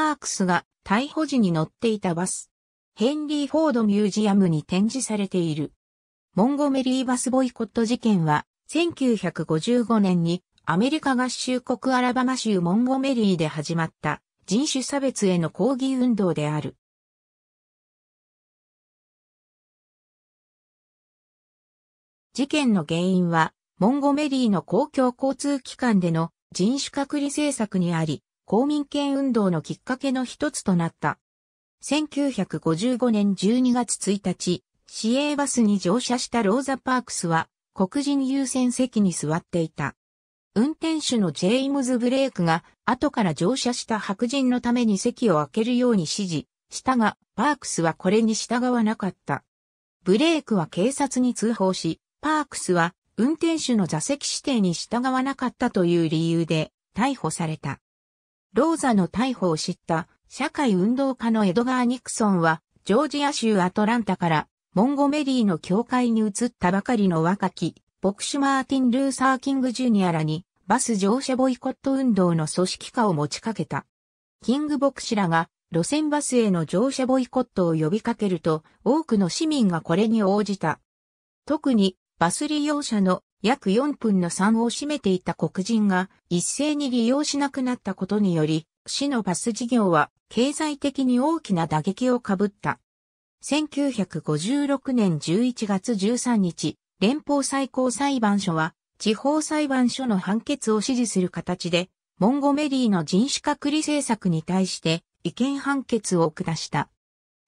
パークスが逮捕時に乗っていたバス。ヘンリー・フォード・ミュージアムに展示されている。モンゴメリーバスボイコット事件は、1955年にアメリカ合衆国アラバマ州モンゴメリーで始まった人種差別への抗議運動である。事件の原因は、モンゴメリーの公共交通機関での人種隔離政策にあり、公民権運動のきっかけの一つとなった。1955年12月1日、市営バスに乗車したローザ・パークスは黒人優先席に座っていた。運転手のジェイムズ・ブレイクが後から乗車した白人のために席を空けるように指示したが、パークスはこれに従わなかった。ブレイクは警察に通報し、パークスは運転手の座席指定に従わなかったという理由で逮捕された。ローザの逮捕を知った社会運動家のエドガー・ニクソンは、ジョージア州アトランタからモンゴメリーの教会に移ったばかりの若き、牧師マーティン・ルーサー・キング・ジュニアらに、バス乗車ボイコット運動の組織化を持ちかけた。キング牧師らが路線バスへの乗車ボイコットを呼びかけると、多くの市民がこれに応じた。特に、バス利用者の約4分の3を占めていた黒人が一斉に利用しなくなったことにより、市のバス事業は経済的に大きな打撃をかぶった。1956年11月13日、連邦最高裁判所は、地方裁判所の判決を支持する形で、モンゴメリーの人種隔離政策に対して違憲判決を下した。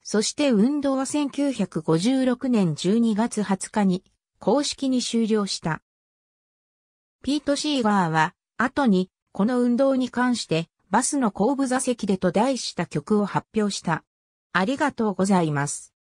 そして運動は1956年12月20日に公式に終了した。ピート・シーガーは、後に、この運動に関して、バスの後部座席でと題した曲を発表した。ありがとうございます。